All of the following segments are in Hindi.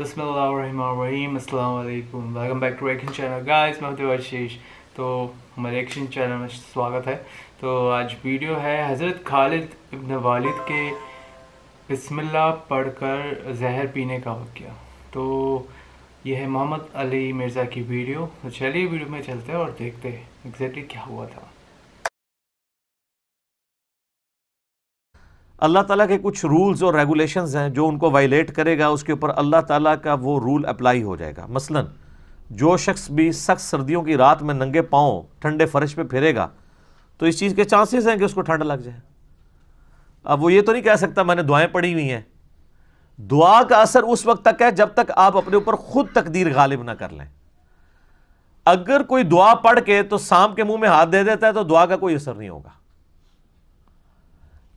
बसमीम welcome back to action channel guys मैं हूं आशीष तो हमारे एक्शन चैनल में स्वागत है तो आज वीडियो है हज़रत खालिद इब्न वालिद के बिस्मिल्लाह पढ़कर जहर पीने का वक्त तो यह है मोहम्मद अली मिर्ज़ा की वीडियो तो चलिए वीडियो में चलते हैं और देखते हैं एग्जैक्टली क्या हुआ था अल्लाह ताला के कुछ रूल्स और रेगुलेशंस हैं जो उनको वायलेट करेगा उसके ऊपर अल्लाह ताला का वो रूल अप्लाई हो जाएगा मसलन जो शख्स भी सख्त सर्दियों की रात में नंगे पाँव ठंडे फर्श पे फिरेगा तो इस चीज़ के चांसेस हैं कि उसको ठंड लग जाए अब वो ये तो नहीं कह सकता मैंने दुआएं पड़ी हुई हैं दुआ का असर उस वक्त तक है जब तक आप अपने ऊपर खुद तकदीर गालिब ना कर लें अगर कोई दुआ पढ़ के तो सांप के मुंह में हाथ दे देता है तो दुआ का कोई असर नहीं होगा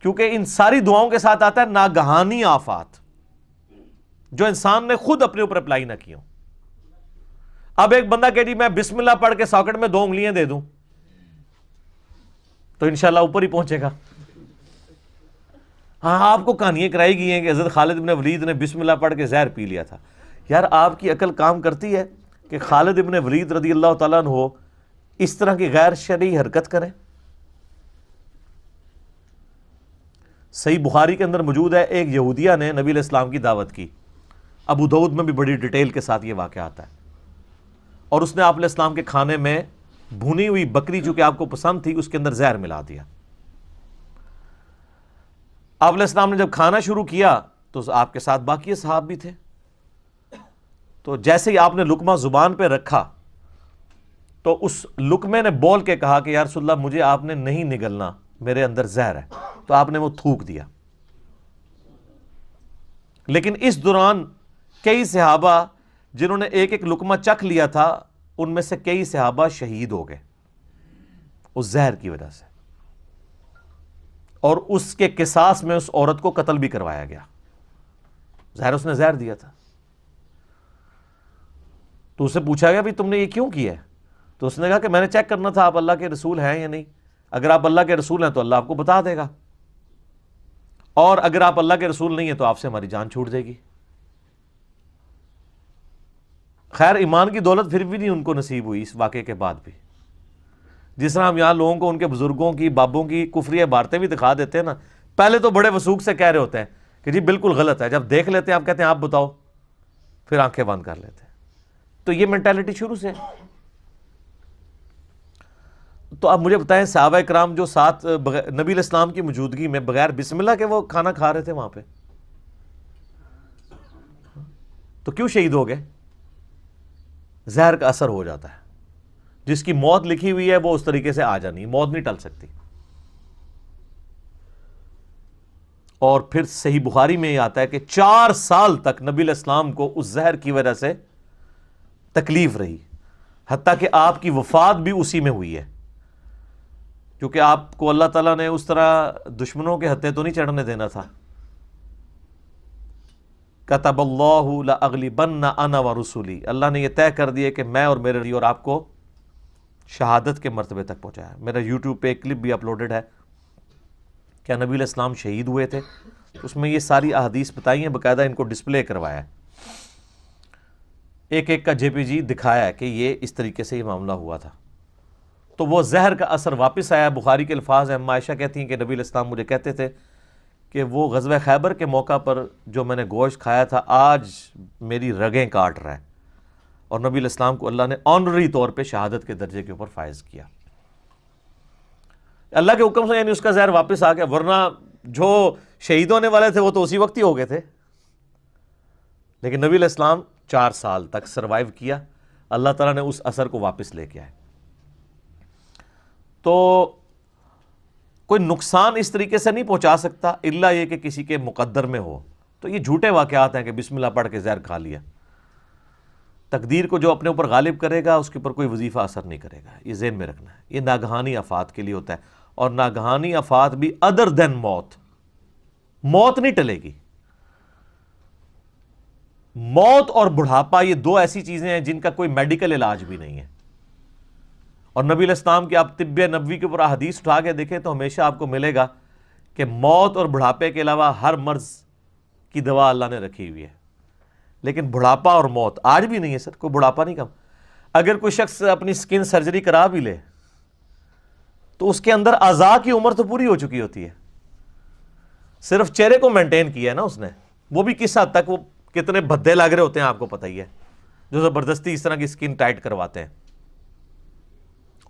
क्योंकि इन सारी दुआओं के साथ आता है नागहानी आफात जो इंसान ने खुद अपने ऊपर अप्लाई ना की हो अब एक बंदा कह जी मैं बिस्मिल्लाह पढ़ के सॉकेट में दो उंगलियां दे दूं तो इंशाल्लाह ऊपर ही पहुंचेगा हाँ आपको कहानियां कराई गई हैं कि हजरत खालिद इबन वलीद ने बिस्मिल्लाह पढ़ के जहर पी लिया था यार आपकी अकल काम करती है कि खालिद इबन वलीद रदी अल्लाह तन हो इस तरह की गैर शरी हरकत करें सही बुखारी के अंदर मौजूद है एक यहूदिया ने नबी इस्लाम की दावत की अबू दाऊद में भी बड़ी डिटेल के साथ ये वाक़ आता है और उसने आप इस्लाम के खाने में भुनी हुई बकरी जो कि आपको पसंद थी उसके अंदर जहर मिला दिया आप इस्लाम ने जब खाना शुरू किया तो आपके साथ बाकी साहब भी थे तो जैसे ही आपने लुकमा ज़ुबान पर रखा तो उस लुकमे ने बोल के कहा कि यार सुल्ला मुझे आपने नहीं निगलना मेरे अंदर जहर है तो आपने वो थूक दिया लेकिन इस दौरान कई सहाबा जिन्होंने एक एक लुकमा चख लिया था उनमें से कई सहाबा शहीद हो गए उस जहर की वजह से और उसके किसास में उस औरत को कत्ल भी करवाया गया जहर उसने जहर दिया था तो उसे पूछा गया भी तुमने ये क्यों किया है तो उसने कहा कि मैंने चेक करना था आप अल्लाह के रसूल हैं या नहीं अगर आप अल्लाह के रसूल हैं तो अल्लाह आपको बता देगा और अगर आप अल्लाह के रसूल नहीं हैं तो आपसे हमारी जान छूट जाएगी खैर ईमान की दौलत फिर भी नहीं उनको नसीब हुई इस वाक़े के बाद भी जिस तरह हम यहाँ लोगों को उनके बुज़ुर्गों की बाबों की कुफरी इबारतें भी दिखा देते हैं ना पहले तो बड़े वसूख से कह रहे होते हैं कि जी बिल्कुल गलत है जब देख लेते हैं आप कहते हैं आप बताओ फिर आंखें बंद कर लेते हैं तो ये मैंटेलिटी शुरू से है तो आप मुझे बताएं सहाबा कराम जो साथ नबी इस्लाम की मौजूदगी में बगैर बिस्मिल्लाह के वो खाना खा रहे थे वहां पे तो क्यों शहीद हो गए जहर का असर हो जाता है जिसकी मौत लिखी हुई है वो उस तरीके से आ जानी मौत नहीं टल सकती और फिर सही बुखारी में ही आता है कि चार साल तक नबी इस्लाम को उस जहर की वजह से तकलीफ रही हती कि आपकी वफात भी उसी में हुई है क्योंकि आपको अल्लाह ताला ने उस तरह दुश्मनों के हत्ते तो नहीं चढ़ने देना था कतबल्ला अगली बन अना व रसूली अल्लाह ने यह तय कर दिया कि मैं और मेरे लिए और आपको शहादत के मरतबे तक पहुंचाया मेरा यूट्यूब पे एक क्लिप भी अपलोडेड है क्या नबी इस्लाम शहीद हुए थे उसमें ये सारी अहदीस बताई हैं बाकायदा इनको डिस्प्ले करवाया एक एक का जेपीजी दिखाया है कि ये इस तरीके से ये मामला हुआ था तो वो जहर का असर वापस आया बुखारी के अल्फाज हैं मायशा कहती हैं कि नबी इस्लाम मुझे कहते थे कि वो गजब खैबर के मौका पर जो मैंने गोश्त खाया था आज मेरी रगें काट रहा है और नबी इस्लाम को अल्लाह ने ऑनरी तौर पर शहादत के दर्जे के ऊपर फायज़ किया अल्लाह के हुक्म से यानी उसका जहर वापस आ गया वरना जो शहीद होने वाले थे वो तो उसी वक्त ही हो गए थे लेकिन नबी इस्लाम चार साल तक सर्वाइव किया अल्लाह तला ने उस असर को वापस लेके आए तो कोई नुकसान इस तरीके से नहीं पहुंचा सकता इल्ला ये कि किसी के मुकद्दर में हो तो ये झूठे वाक़ात हैं कि बिस्मिल्लाह पढ़ के जहर खा लिया तकदीर को जो अपने ऊपर गालिब करेगा उसके ऊपर कोई वजीफ़ा असर नहीं करेगा ये जेन में रखना है ये नागहानी आफात के लिए होता है और नागहानी आफात भी अदर देन मौत मौत नहीं टलेगी मौत और बुढ़ापा ये दो ऐसी चीज़ें हैं जिनका कोई मेडिकल इलाज भी नहीं है और नबी इस्लाम की आप तिब्य नबी के ऊपर हदीस उठा के देखें तो हमेशा आपको मिलेगा कि मौत और बुढ़ापे के अलावा हर मर्ज़ की दवा अल्लाह ने रखी हुई है लेकिन बुढ़ापा और मौत आज भी नहीं है सर कोई बुढ़ापा नहीं कम अगर कोई शख्स अपनी स्किन सर्जरी करा भी ले तो उसके अंदर अज़ा की उम्र तो पूरी हो चुकी होती है सिर्फ चेहरे को मेंटेन किया है ना उसने वो भी किस हद तक वो कितने भद्दे लग रहे होते हैं आपको पता ही है जो ज़बरदस्ती इस तरह की स्किन टाइट करवाते हैं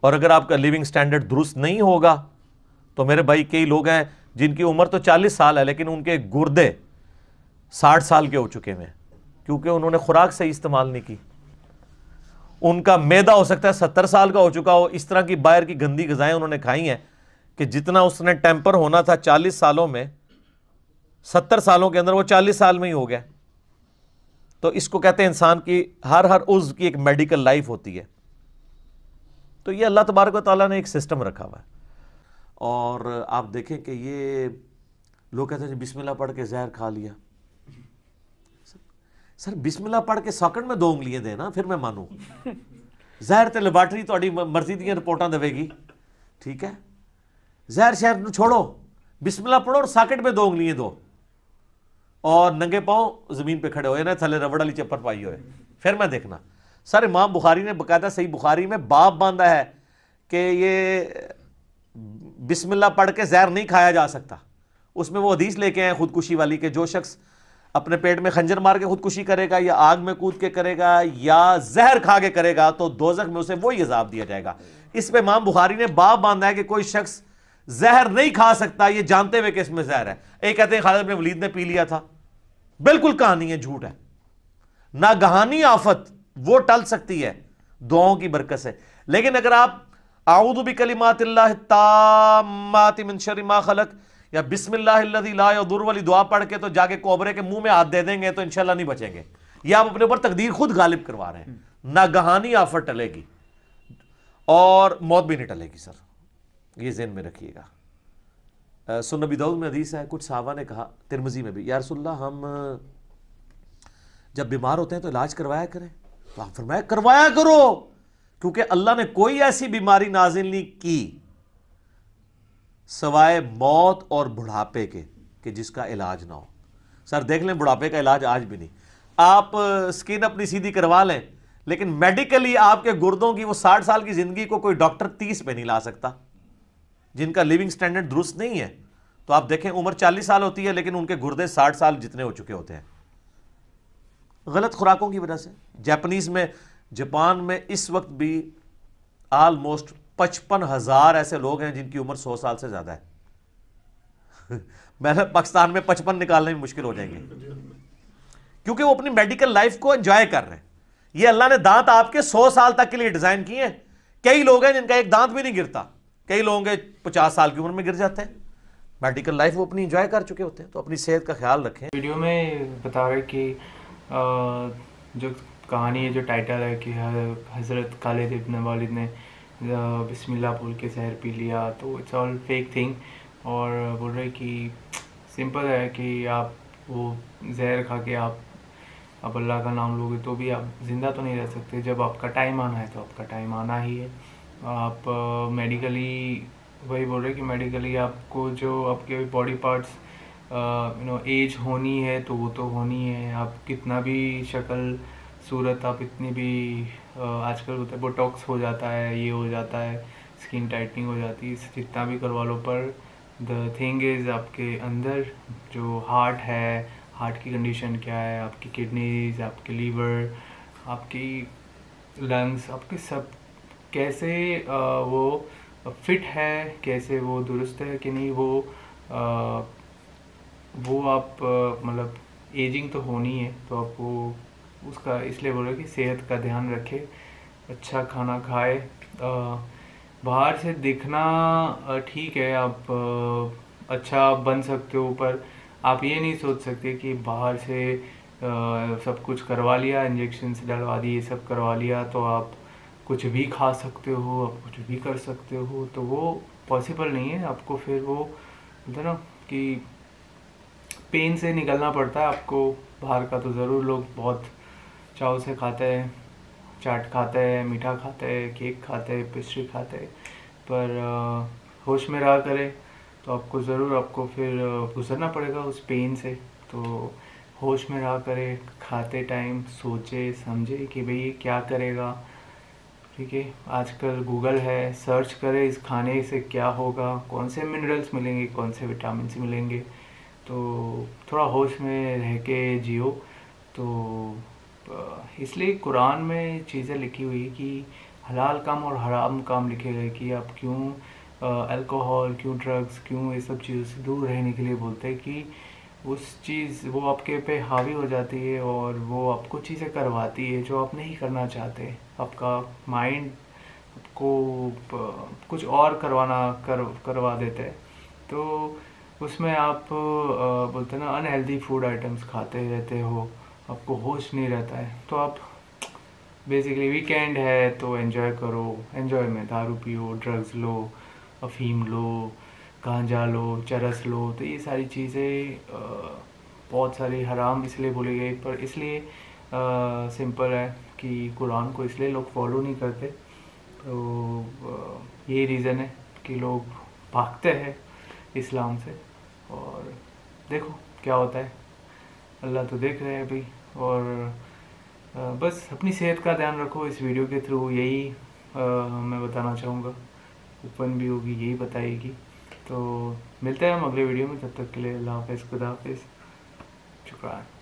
और अगर आपका लिविंग स्टैंडर्ड दुरुस्त नहीं होगा तो मेरे भाई कई लोग हैं जिनकी उम्र तो 40 साल है लेकिन उनके गुर्दे 60 साल के हो चुके हैं क्योंकि उन्होंने खुराक सही इस्तेमाल नहीं की उनका मैदा हो सकता है सत्तर साल का हो चुका हो इस तरह की बाहर की गंदी गजाएं उन्होंने खाई हैं कि जितना उसने टेम्पर होना था चालीस सालों में सत्तर सालों के अंदर वो चालीस साल में ही हो गया तो इसको कहते हैं इंसान की हर हर उज की एक मेडिकल लाइफ होती है तो ये अल्लाह तबारक ताली ने एक सिस्टम रखा हुआ है और आप देखें कि ये लोग कहते हैं बिस्मिल्लाह पढ़ के जहर खा लिया सर बिस्मिल्लाह पढ़ के सॉकेट में दो उंगलियां देना फिर मैं मानू जहर तो लेबॉरटरी थोड़ी मर्जी दिपोर्टा देगी ठीक है जहर शहर न छोड़ो बिस्मिल्लाह पढ़ो और सॉकेट में दो उंगलियां दो और नंगे पाओ जमीन पे खड़े हो या ना थले रबड़ वाली चप्पल पाई हो फिर मैं देखना सर इमाम बुखारी ने बकायदा सही बुखारी में बाप बांधा है कि ये बिस्मिल्लाह पढ़ के जहर नहीं खाया जा सकता उसमें वो हदीस लेके आए ख़ुदकुशी वाली के जो शख्स अपने पेट में खंजर मार के ख़ुदकुशी करेगा या आग में कूद के करेगा या जहर खा के करेगा तो दोजक में उसे वही अजाब दिया जाएगा इस पर इमाम बुखारी ने बाप बांधा है कि कोई शख्स जहर नहीं खा सकता ये जानते हुए कि इसमें जहर है एक कहते हैं खालिद अपने वलीद ने पी लिया था बिल्कुल कहानी है झूठ है नागहानी आफत वो टल सकती है दुआओं की बरकत से लेकिन अगर आप आऊदु भी कलिमात तामातिमा खलक या बिस्मिल्लादुर वाली दुआ पढ़ के तो जाके कोबरे के मुंह में हाथ दे देंगे तो इंशाल्लाह नहीं बचेंगे ये आप अपने ऊपर तकदीर खुद गालिब करवा रहे हैं नागहानी आफत टलेगी और मौत भी नहीं टलेगी सर ये जेन में रखिएगा सुनबी नबी दाऊद में हदीस है कुछ साहबा ने कहा तिरमजी में भी सुल्ला हम जब बीमार होते हैं तो इलाज करवाया करें तो आप फरमाया करवाया करो क्योंकि अल्लाह ने कोई ऐसी बीमारी नाजिल नहीं की सवाए मौत और बुढ़ापे के कि जिसका इलाज ना हो सर देख लें बुढ़ापे का इलाज आज भी नहीं आप स्किन अपनी सीधी करवा लें लेकिन मेडिकली आपके गुर्दों की वो साठ साल की ज़िंदगी को कोई डॉक्टर तीस पे नहीं ला सकता जिनका लिविंग स्टैंडर्ड दुरुस्त नहीं है तो आप देखें उम्र चालीस साल होती है लेकिन उनके गुर्दे साठ साल जितने हो चुके होते हैं गलत खुराकों की वजह से जापानीज़ में जापान में इस वक्त भी आलमोस्ट पचपन हज़ार ऐसे लोग हैं जिनकी उम्र सौ साल से ज़्यादा है मैंने पाकिस्तान में पचपन निकालने में मुश्किल हो जाएंगे क्योंकि वो अपनी मेडिकल लाइफ को एंजॉय कर रहे हैं ये अल्लाह ने दांत आपके सौ साल तक के लिए डिज़ाइन किए हैं कई लोग हैं जिनका एक दांत भी नहीं गिरता कई लोग के पचास साल की उम्र में गिर जाते हैं मेडिकल लाइफ वो अपनी एंजॉय कर चुके होते हैं तो अपनी सेहत का ख्याल रखें वीडियो में बता रहे कि जो कहानी है जो टाइटल है कि हज़रत खालिद इब्न वालिद ने बिस्मिल्लाह बोल के जहर पी लिया तो इट्स ऑल फेक थिंग और बोल रहे कि सिंपल है कि आप वो जहर खा के आप अब अल्लाह का नाम लोगे तो भी आप ज़िंदा तो नहीं रह सकते जब आपका टाइम आना है तो आपका टाइम आना ही है आप मेडिकली वही बोल रहे कि मेडिकली आपको जो आपके बॉडी पार्ट्स यू नो एज होनी है तो वो तो होनी है आप कितना भी शक्ल सूरत आप इतनी भी uh, आजकल होता है बोटॉक्स हो जाता है ये हो जाता है स्किन टाइटनिंग हो जाती है जितना भी करवा लो पर द थिंग इज़ आपके अंदर जो हार्ट है हार्ट की कंडीशन क्या है आपकी किडनीज आपके लीवर आपकी लंग्स आपके सब कैसे uh, वो फिट है कैसे वो दुरुस्त है कि नहीं वो uh, वो आप मतलब एजिंग तो होनी है तो आप वो उसका इसलिए बोल रहे कि सेहत का ध्यान रखे अच्छा खाना खाए बाहर से दिखना ठीक है आप अच्छा बन सकते हो पर आप ये नहीं सोच सकते कि बाहर से सब कुछ करवा लिया इंजेक्शन से डलवा दिए सब करवा लिया तो आप कुछ भी खा सकते हो आप कुछ भी कर सकते हो तो वो पॉसिबल नहीं है आपको फिर वो ना कि पेन से निकलना पड़ता है आपको बाहर का तो ज़रूर लोग बहुत चाव से खाते हैं चाट खाते हैं मीठा खाते हैं केक खाते हैं पेस्ट्री खाते हैं पर होश में रहा करें तो आपको ज़रूर आपको फिर गुजरना पड़ेगा उस पेन से तो होश में रहा करें खाते टाइम सोचे समझे कि भाई ये क्या करेगा ठीक है आजकल गूगल है सर्च करें इस खाने से क्या होगा कौन से मिनरल्स मिलेंगे कौन से विटामिन मिलेंगे तो थोड़ा होश में रह के जियो तो इसलिए कुरान में चीज़ें लिखी हुई कि हलाल काम और हराम काम लिखे गए कि आप क्यों अल्कोहल क्यों ड्रग्स क्यों ये सब चीज़ों से दूर रहने के लिए बोलते हैं कि उस चीज़ वो आपके पे हावी हो जाती है और वो आपको चीज़ें करवाती है जो आप नहीं करना चाहते आपका माइंड आपको कुछ और करवाना कर करवा देते हैं तो उसमें आप बोलते ना अनहेल्दी फूड आइटम्स खाते रहते हो आपको होश नहीं रहता है तो आप बेसिकली वीकेंड है तो एंजॉय करो एंजॉय में दारू पियो ड्रग्स लो अफीम लो गांजा लो चरस लो तो ये सारी चीज़ें बहुत सारी हराम इसलिए बोली गई पर इसलिए सिंपल है कि कुरान को इसलिए लोग फॉलो नहीं करते तो यही रीज़न है कि लोग भागते हैं इस्लाम से और देखो क्या होता है अल्लाह तो देख रहे हैं भाई और बस अपनी सेहत का ध्यान रखो इस वीडियो के थ्रू यही आ, मैं बताना चाहूँगा ओपन भी होगी यही बताएगी तो मिलते हैं हम अगले वीडियो में तब तक के लिए अल्लाह हाफ़ खुदा हाफ़